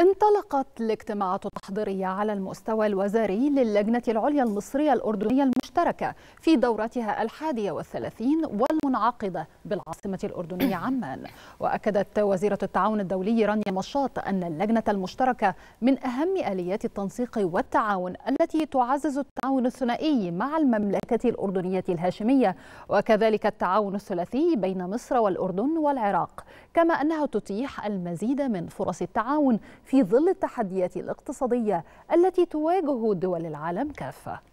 انطلقت الاجتماعات التحضيرية على المستوى الوزاري للجنة العليا المصرية الأردنية المشتركة في دورتها الحادية والثلاثين والمنعقدة بالعاصمة الأردنية عمان وأكدت وزيرة التعاون الدولي رانيا مشاط أن اللجنة المشتركة من أهم آليات التنسيق والتعاون التي تعزز التعاون الثنائي مع المملكة الأردنية الهاشمية وكذلك التعاون الثلاثي بين مصر والأردن والعراق كما أنها تتيح المزيد من فرص التعاون في ظل التحديات الاقتصادية التي تواجه دول العالم كافة